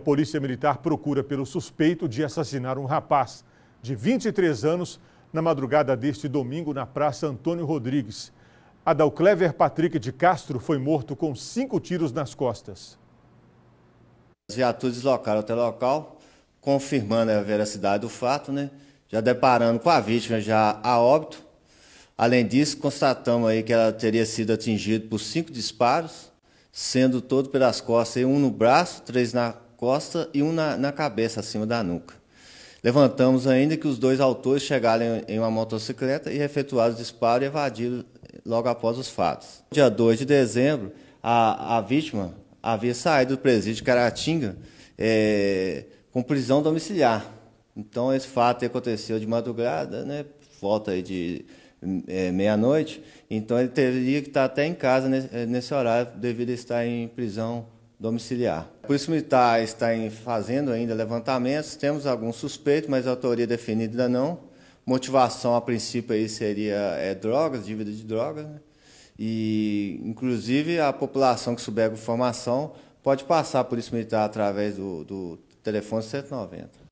A Polícia Militar procura pelo suspeito de assassinar um rapaz de 23 anos na madrugada deste domingo na Praça Antônio Rodrigues. Adalclever Patrick de Castro foi morto com cinco tiros nas costas. As viaturas deslocaram até o local, confirmando a veracidade do fato, né? já deparando com a vítima já a óbito. Além disso, constatamos aí que ela teria sido atingida por cinco disparos, sendo todo pelas costas, um no braço, três na e um na, na cabeça, acima da nuca. Levantamos ainda que os dois autores chegaram em uma motocicleta e efetuaram o disparo e evadiram logo após os fatos. Dia 2 de dezembro, a, a vítima havia saído do presídio de Caratinga é, com prisão domiciliar. Então, esse fato aconteceu de madrugada, né, volta de é, meia-noite. Então, ele teria que estar até em casa nesse, é, nesse horário, devido a estar em prisão domiciliar. A Polícia Militar está fazendo ainda levantamentos, temos alguns suspeitos, mas a autoria definida não. Motivação, a princípio, aí seria é, drogas, dívida de drogas. Né? E, inclusive, a população que souber a informação pode passar a Polícia Militar através do, do telefone 190.